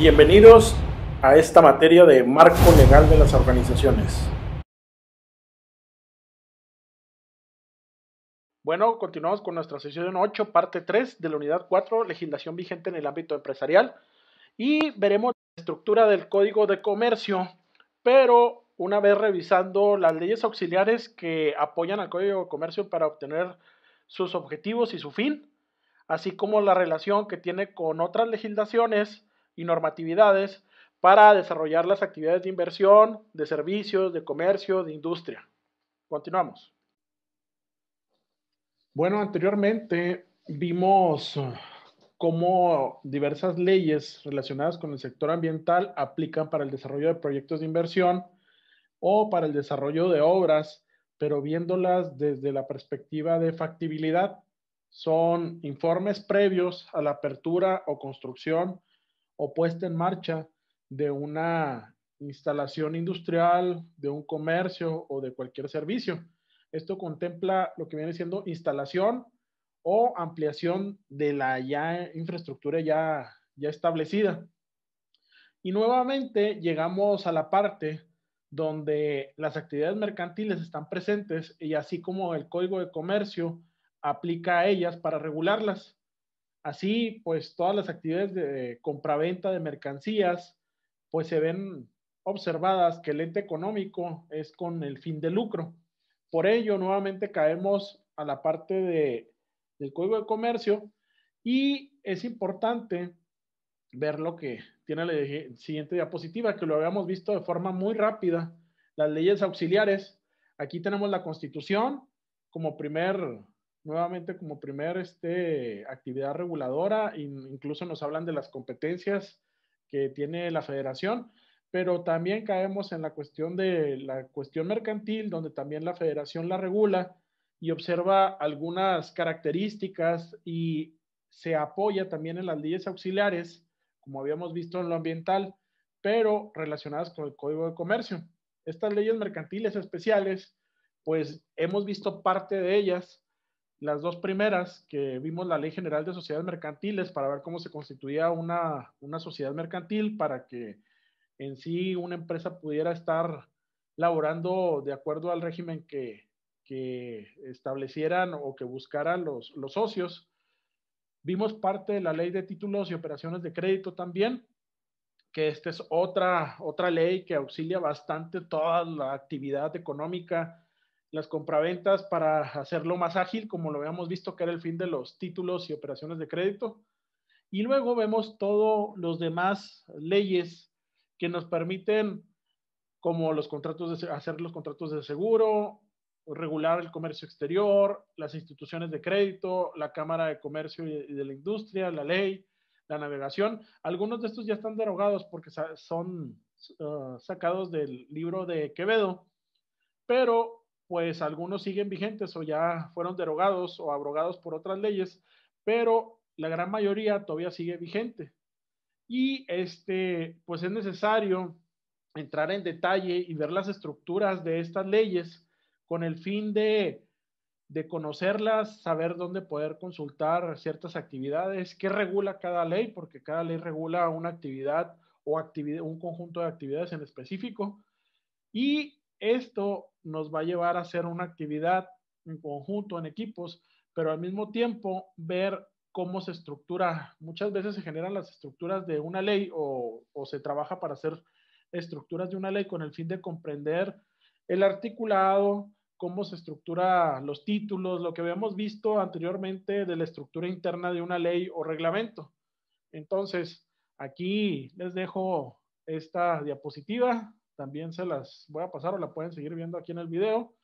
Bienvenidos a esta materia de marco legal de las organizaciones. Bueno, continuamos con nuestra sesión 8, parte 3 de la unidad 4, legislación vigente en el ámbito empresarial. Y veremos la estructura del Código de Comercio, pero una vez revisando las leyes auxiliares que apoyan al Código de Comercio para obtener sus objetivos y su fin, así como la relación que tiene con otras legislaciones y normatividades para desarrollar las actividades de inversión, de servicios, de comercio, de industria. Continuamos. Bueno, anteriormente vimos cómo diversas leyes relacionadas con el sector ambiental aplican para el desarrollo de proyectos de inversión o para el desarrollo de obras, pero viéndolas desde la perspectiva de factibilidad. Son informes previos a la apertura o construcción o puesta en marcha de una instalación industrial, de un comercio o de cualquier servicio. Esto contempla lo que viene siendo instalación o ampliación de la ya infraestructura ya, ya establecida. Y nuevamente llegamos a la parte donde las actividades mercantiles están presentes y así como el Código de Comercio aplica a ellas para regularlas. Así, pues todas las actividades de compraventa de mercancías, pues se ven observadas que el ente económico es con el fin de lucro. Por ello, nuevamente caemos a la parte de, del Código de Comercio y es importante ver lo que tiene la siguiente diapositiva, que lo habíamos visto de forma muy rápida, las leyes auxiliares. Aquí tenemos la Constitución como primer nuevamente como primer este, actividad reguladora, incluso nos hablan de las competencias que tiene la federación, pero también caemos en la cuestión de la cuestión mercantil, donde también la federación la regula y observa algunas características y se apoya también en las leyes auxiliares, como habíamos visto en lo ambiental, pero relacionadas con el Código de Comercio. Estas leyes mercantiles especiales, pues hemos visto parte de ellas, las dos primeras que vimos la Ley General de Sociedades Mercantiles para ver cómo se constituía una, sociedad mercantil para que en sí una empresa pudiera estar laborando de acuerdo al régimen que, establecieran o que buscaran los, socios. Vimos parte de la ley de títulos y operaciones de crédito también, que esta es otra, otra ley que auxilia bastante toda la actividad económica las compraventas para hacerlo más ágil, como lo habíamos visto que era el fin de los títulos y operaciones de crédito. Y luego vemos todos los demás leyes que nos permiten, como los contratos de, hacer los contratos de seguro, regular el comercio exterior, las instituciones de crédito, la Cámara de Comercio y de la Industria, la ley, la navegación. Algunos de estos ya están derogados porque son ah, sacados del libro de Quevedo, pero pues algunos siguen vigentes o ya fueron derogados o abrogados por otras leyes, pero la gran mayoría todavía sigue vigente. Y este, pues es necesario entrar en detalle y ver las estructuras de estas leyes con el fin de, de conocerlas, saber dónde poder consultar ciertas actividades, qué regula cada ley, porque cada ley regula una actividad o actividad, un conjunto de actividades en específico. Y esto nos va a llevar a hacer una actividad en conjunto, en equipos, pero al mismo tiempo ver cómo se estructura. Muchas veces se generan las estructuras de una ley o, o se trabaja para hacer estructuras de una ley con el fin de comprender el articulado, cómo se estructura los títulos, lo que habíamos visto anteriormente de la estructura interna de una ley o reglamento. Entonces, aquí les dejo esta diapositiva también se las voy a pasar o la pueden seguir viendo aquí en el video.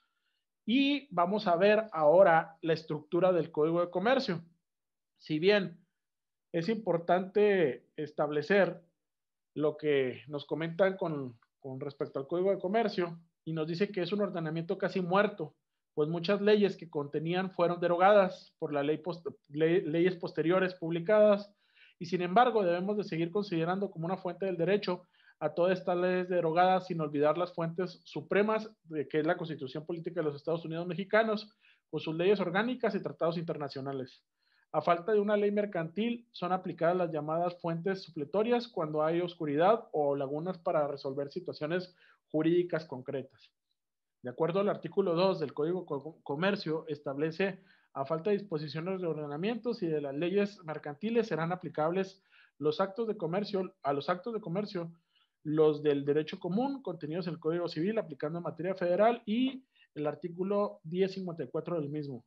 Y vamos a ver ahora la estructura del código de comercio. Si bien es importante establecer lo que nos comentan con, respecto al código de comercio y nos dice que es un ordenamiento casi muerto, pues muchas leyes que contenían fueron derogadas por las ley leyes posteriores publicadas y sin embargo debemos de seguir considerando como una fuente del derecho a toda esta ley derogadas, sin olvidar las fuentes supremas de que es la Constitución Política de los Estados Unidos Mexicanos, o sus leyes orgánicas y tratados internacionales. A falta de una ley mercantil, son aplicadas las llamadas fuentes supletorias cuando hay oscuridad o lagunas para resolver situaciones jurídicas concretas. De acuerdo al artículo 2 del Código de Comercio, establece a falta de disposiciones de ordenamientos y de las leyes mercantiles serán aplicables los actos de comercio a los actos de comercio los del derecho común contenidos en el Código Civil aplicando en materia federal y el artículo 1054 del mismo.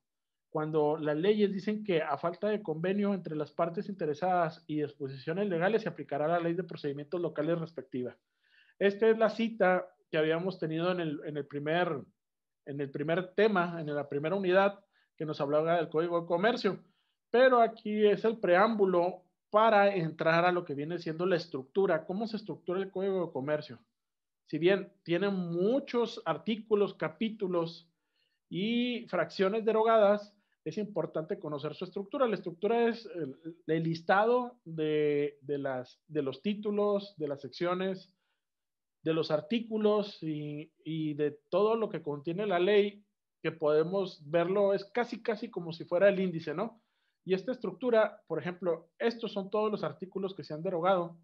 Cuando las leyes dicen que a falta de convenio entre las partes interesadas y disposiciones legales se aplicará la ley de procedimientos locales respectiva. Esta es la cita que habíamos tenido en el, primer, en el primer tema, en la primera unidad que nos hablaba del Código de Comercio. Pero aquí es el preámbulo para entrar a lo que viene siendo la estructura, cómo se estructura el Código de Comercio. Si bien tiene muchos artículos, capítulos y fracciones derogadas, es importante conocer su estructura. La estructura es el, listado de, los títulos, de las secciones, de los artículos y, y, de todo lo que contiene la ley, que podemos verlo, es casi, casi como si fuera el índice, ¿no? Y esta estructura, por ejemplo, estos son todos los artículos que se han derogado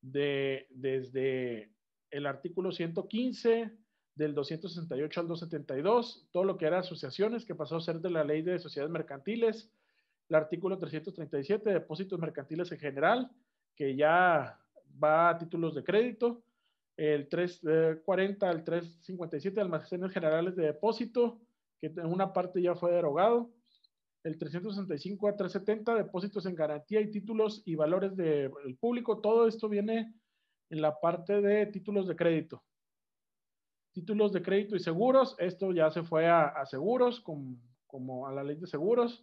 de, desde el artículo 115 del 268 al 272, todo lo que era asociaciones, que pasó a ser de la ley de sociedades mercantiles, el artículo 337, depósitos mercantiles en general, que ya va a títulos de crédito, el 340 al 357, almacenes generales de depósito, que en una parte ya fue derogado, el 365 a 370, depósitos en garantía y títulos y valores del público. Todo esto viene en la parte de títulos de crédito. Títulos de crédito y seguros, esto ya se fue a, seguros, como a la ley de seguros.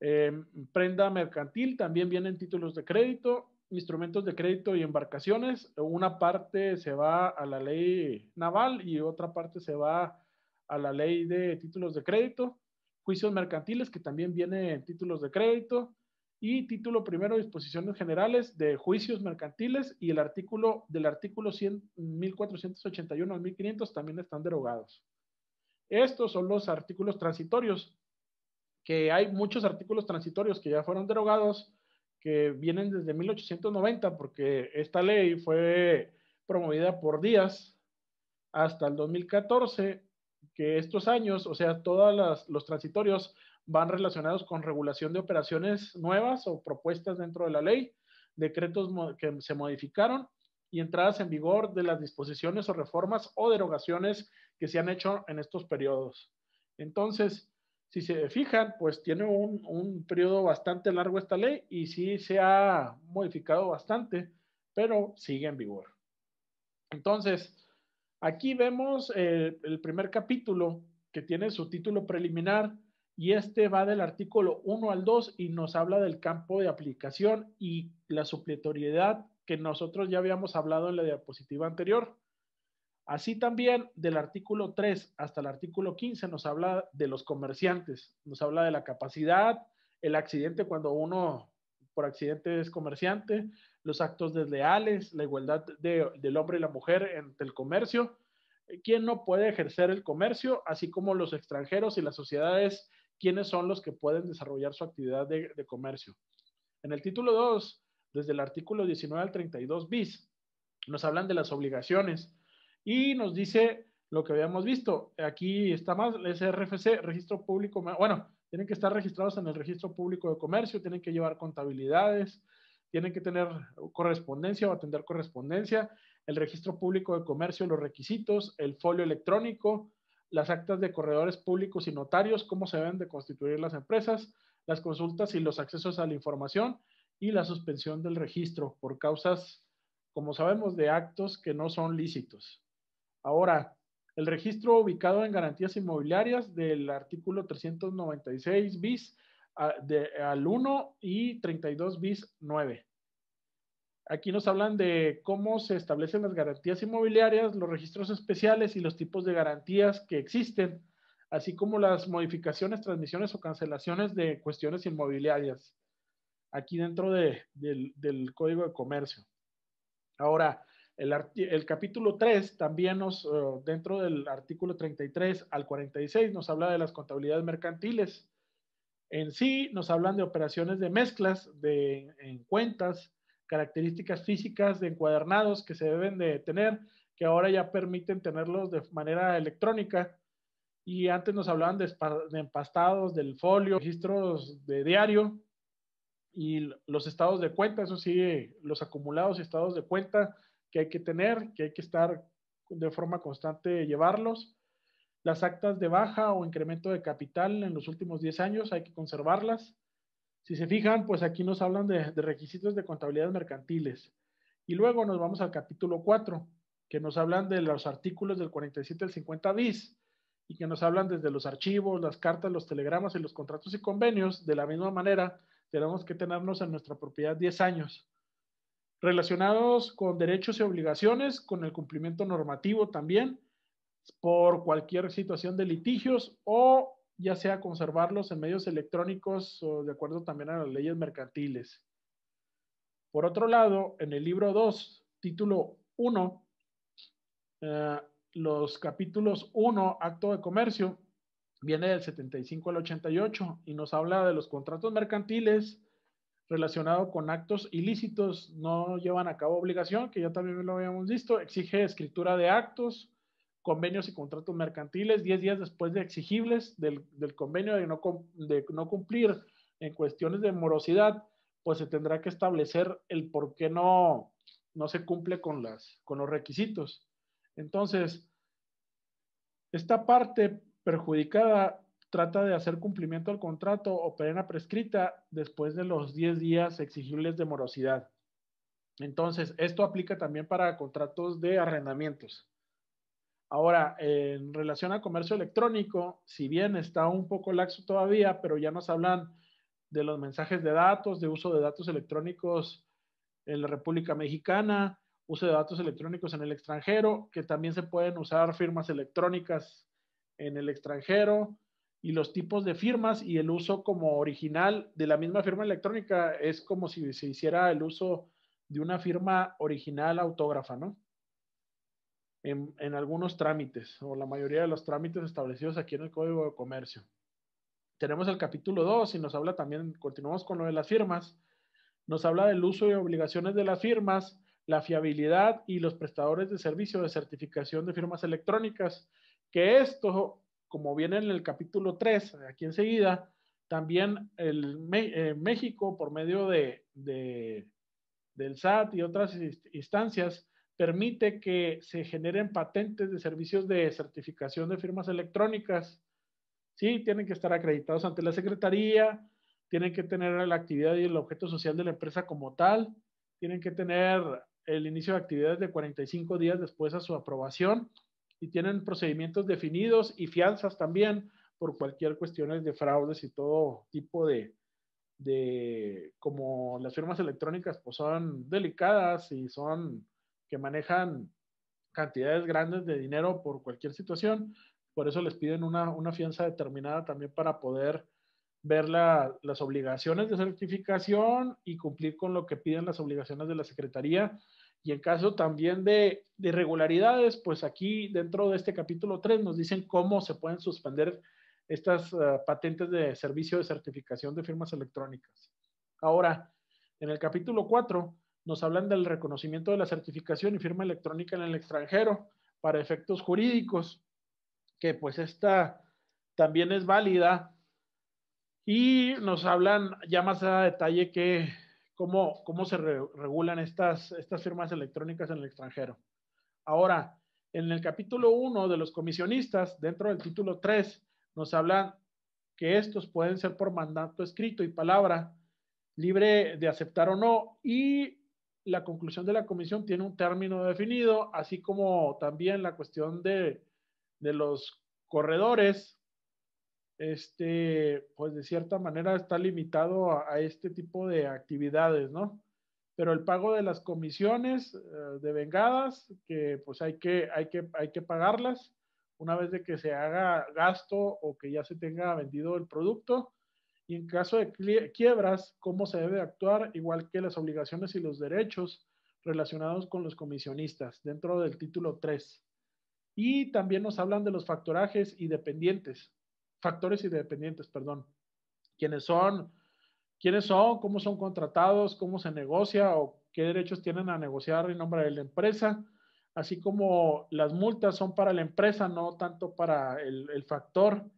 Eh, prenda mercantil, también vienen títulos de crédito, instrumentos de crédito y embarcaciones. Una parte se va a la ley naval y otra parte se va a la ley de títulos de crédito juicios mercantiles, que también vienen en títulos de crédito, y título primero, disposiciones generales de juicios mercantiles, y el artículo del artículo 100, 1481 al 1500 también están derogados. Estos son los artículos transitorios, que hay muchos artículos transitorios que ya fueron derogados, que vienen desde 1890, porque esta ley fue promovida por Díaz hasta el 2014 que estos años, o sea, todos los transitorios van relacionados con regulación de operaciones nuevas o propuestas dentro de la ley, decretos que se modificaron y entradas en vigor de las disposiciones o reformas o derogaciones que se han hecho en estos periodos. Entonces, si se fijan, pues tiene un, periodo bastante largo esta ley y sí se ha modificado bastante, pero sigue en vigor. Entonces, Aquí vemos eh, el primer capítulo que tiene su título preliminar y este va del artículo 1 al 2 y nos habla del campo de aplicación y la supletoriedad que nosotros ya habíamos hablado en la diapositiva anterior. Así también del artículo 3 hasta el artículo 15 nos habla de los comerciantes, nos habla de la capacidad, el accidente cuando uno por accidentes comerciantes, los actos desleales, la igualdad del hombre y la mujer en el comercio, quién no puede ejercer el comercio, así como los extranjeros y las sociedades, quiénes son los que pueden desarrollar su actividad de, comercio. En el título 2, desde el artículo 19 al 32 bis, nos hablan de las obligaciones y nos dice lo que habíamos visto. Aquí está más, el RFC, Registro Público, bueno, tienen que estar registrados en el registro público de comercio, tienen que llevar contabilidades, tienen que tener correspondencia o atender correspondencia, el registro público de comercio, los requisitos, el folio electrónico, las actas de corredores públicos y notarios, cómo se deben de constituir las empresas, las consultas y los accesos a la información y la suspensión del registro por causas, como sabemos, de actos que no son lícitos. Ahora, el registro ubicado en garantías inmobiliarias del artículo 396 bis de, al 1 y 32 bis 9. Aquí nos hablan de cómo se establecen las garantías inmobiliarias, los registros especiales y los tipos de garantías que existen, así como las modificaciones, transmisiones o cancelaciones de cuestiones inmobiliarias, aquí dentro del Código de Comercio. Ahora, el, capítulo 3 también nos, eh, dentro del artículo 33 al 46, nos habla de las contabilidades mercantiles. En sí, nos hablan de operaciones de mezclas, de en cuentas, características físicas de encuadernados que se deben de tener, que ahora ya permiten tenerlos de manera electrónica. Y antes nos hablaban de, de empastados, del folio, registros de diario y los estados de cuenta, eso sí, los acumulados estados de cuenta que hay que tener, que hay que estar de forma constante llevarlos. Las actas de baja o incremento de capital en los últimos 10 años hay que conservarlas. Si se fijan, pues aquí nos hablan de, requisitos de contabilidad mercantiles. Y luego nos vamos al capítulo 4, que nos hablan de los artículos del 47 al 50 bis y que nos hablan desde los archivos, las cartas, los telegramas y los contratos y convenios. De la misma manera, tenemos que tenernos en nuestra propiedad 10 años relacionados con derechos y obligaciones, con el cumplimiento normativo también, por cualquier situación de litigios o ya sea conservarlos en medios electrónicos o de acuerdo también a las leyes mercantiles. Por otro lado, en el libro 2, título 1, eh, los capítulos 1, acto de comercio, viene del 75 al 88 y nos habla de los contratos mercantiles, relacionado con actos ilícitos no llevan a cabo obligación, que ya también lo habíamos visto, exige escritura de actos, convenios y contratos mercantiles 10 días después de exigibles del, convenio de no, de no, cumplir en cuestiones de morosidad, pues se tendrá que establecer el por qué no, no se cumple con, las, con los requisitos. Entonces, esta parte perjudicada trata de hacer cumplimiento al contrato o pena prescrita después de los 10 días exigibles de morosidad. Entonces, esto aplica también para contratos de arrendamientos. Ahora, en relación a comercio electrónico, si bien está un poco laxo todavía, pero ya nos hablan de los mensajes de datos, de uso de datos electrónicos en la República Mexicana, uso de datos electrónicos en el extranjero, que también se pueden usar firmas electrónicas en el extranjero, y los tipos de firmas y el uso como original de la misma firma electrónica es como si se hiciera el uso de una firma original autógrafa, ¿no? En, algunos trámites o la mayoría de los trámites establecidos aquí en el Código de Comercio. Tenemos el capítulo 2 y nos habla también, continuamos con lo de las firmas, nos habla del uso y obligaciones de las firmas, la fiabilidad y los prestadores de servicio de certificación de firmas electrónicas, que esto como viene en el capítulo 3, eh, aquí enseguida, también el, eh, México, por medio del SAT y otras instancias, permite que se generen patentes de servicios de certificación de firmas electrónicas. Sí, tienen que estar acreditados ante la Secretaría, tienen que tener la actividad y el objeto social de la empresa como tal, tienen que tener el inicio de actividades de 45 días después a su aprobación y tienen procedimientos definidos y fianzas también por cualquier cuestiones de fraudes y todo tipo de, de como las firmas electrónicas pues son delicadas y son que manejan cantidades grandes de dinero por cualquier situación, por eso les piden una, una fianza determinada también para poder ver las obligaciones de certificación y cumplir con lo que piden las obligaciones de la Secretaría y en caso también de, irregularidades, pues aquí dentro de este capítulo 3 nos dicen cómo se pueden suspender estas ah, patentes de servicio de certificación de firmas electrónicas. Ahora, en el capítulo 4 nos hablan del reconocimiento de la certificación y firma electrónica en el extranjero para efectos jurídicos, que pues esta también es válida. Y nos hablan ya más a detalle que cómo, se regulan estas, estas firmas electrónicas en el extranjero. Ahora, en el capítulo 1 de los comisionistas, dentro del título 3, nos hablan que estos pueden ser por mandato escrito y palabra, libre de aceptar o no, y la conclusión de la comisión tiene un término definido, así como también la cuestión de, de los corredores este, pues de cierta manera está limitado a, este tipo de actividades, ¿no? Pero el pago de las comisiones eh, de vengadas, que pues hay que, hay, hay que pagarlas una vez de que se haga gasto o que ya se tenga vendido el producto. Y en caso de quiebras, cómo se debe actuar, igual que las obligaciones y los derechos relacionados con los comisionistas dentro del título 3. Y también nos hablan de los factorajes y dependientes, factores y dependientes, perdón, quiénes son, quiénes son, cómo son contratados, cómo se negocia o qué derechos tienen a negociar en nombre de la empresa, así como las multas son para la empresa, no tanto para el, factor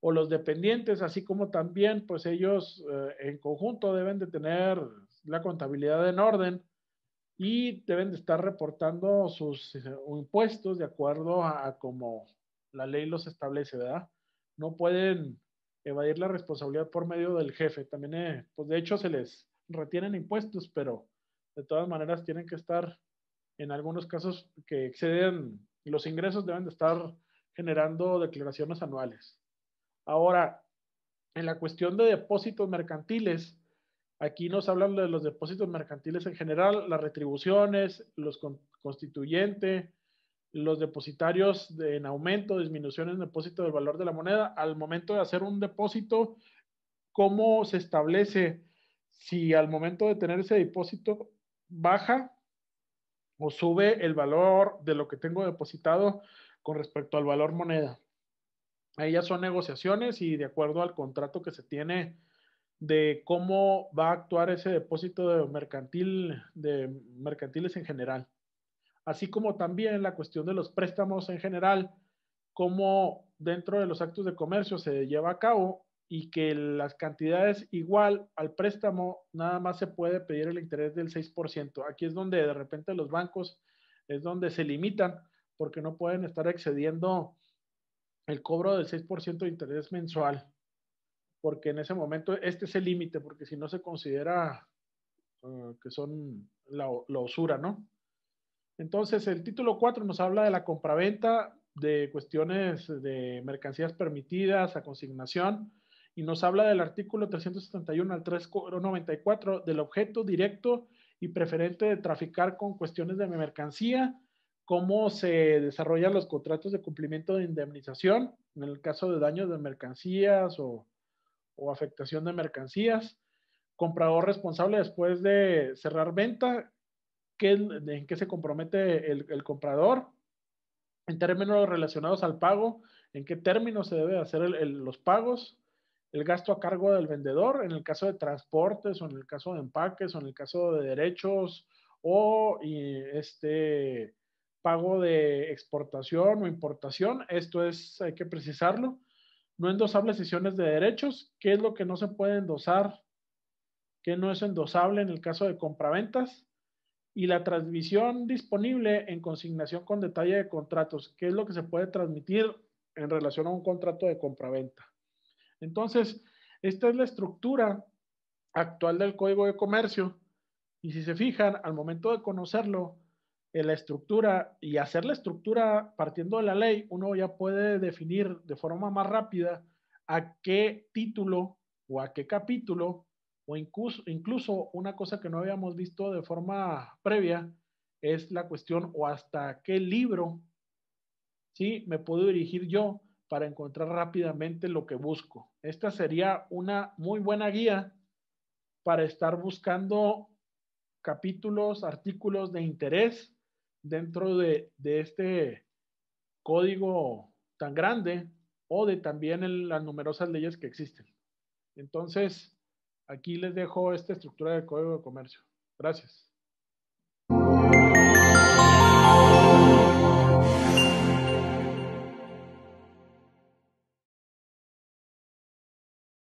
o los dependientes, así como también pues ellos eh, en conjunto deben de tener la contabilidad en orden y deben de estar reportando sus eh, impuestos de acuerdo a, a como la ley los establece, ¿verdad? no pueden evadir la responsabilidad por medio del jefe. También, eh, pues de hecho, se les retienen impuestos, pero de todas maneras tienen que estar, en algunos casos que exceden los ingresos, deben de estar generando declaraciones anuales. Ahora, en la cuestión de depósitos mercantiles, aquí nos hablan de los depósitos mercantiles en general, las retribuciones, los constituyente, los depositarios en aumento, disminución en depósito del valor de la moneda. Al momento de hacer un depósito, ¿cómo se establece si al momento de tener ese depósito baja o sube el valor de lo que tengo depositado con respecto al valor moneda? Ahí ya son negociaciones y de acuerdo al contrato que se tiene de cómo va a actuar ese depósito de mercantil, de mercantiles en general así como también la cuestión de los préstamos en general, cómo dentro de los actos de comercio se lleva a cabo y que las cantidades igual al préstamo nada más se puede pedir el interés del 6%. Aquí es donde de repente los bancos es donde se limitan porque no pueden estar excediendo el cobro del 6% de interés mensual, porque en ese momento este es el límite, porque si no se considera ah, que son la, la, usura, ¿no? Entonces, el título 4 nos habla de la compraventa, de cuestiones de mercancías permitidas a consignación, y nos habla del artículo 371 al 394 del objeto directo y preferente de traficar con cuestiones de mercancía, cómo se desarrollan los contratos de cumplimiento de indemnización en el caso de daños de mercancías o, o afectación de mercancías, comprador responsable después de cerrar venta, en qué se compromete el, comprador, en términos relacionados al pago, en qué términos se deben hacer los pagos, el gasto a cargo del vendedor, en el caso de transportes o en el caso de empaques o en el caso de derechos o este pago de exportación o importación, esto es, hay que precisarlo, no endosables sesiones de derechos, qué es lo que no se puede endosar, qué no es endosable en el caso de compraventas, y la transmisión disponible en consignación con detalle de contratos, ¿Qué es lo que se puede transmitir en relación a un contrato de compraventa. Entonces, esta es la estructura actual del Código de Comercio y si se fijan, al momento de conocerlo, eh, la estructura y hacer la estructura partiendo de la ley, uno ya puede definir de forma más rápida a qué título o a qué capítulo o incluso, incluso una cosa que no habíamos visto de forma previa es la cuestión o hasta qué libro ¿sí? me puedo dirigir yo para encontrar rápidamente lo que busco. Esta sería una muy buena guía para estar buscando capítulos, artículos de interés dentro de, de este código tan grande o de también las numerosas leyes que existen. Entonces, Aquí les dejo esta estructura del Código de Comercio. Gracias.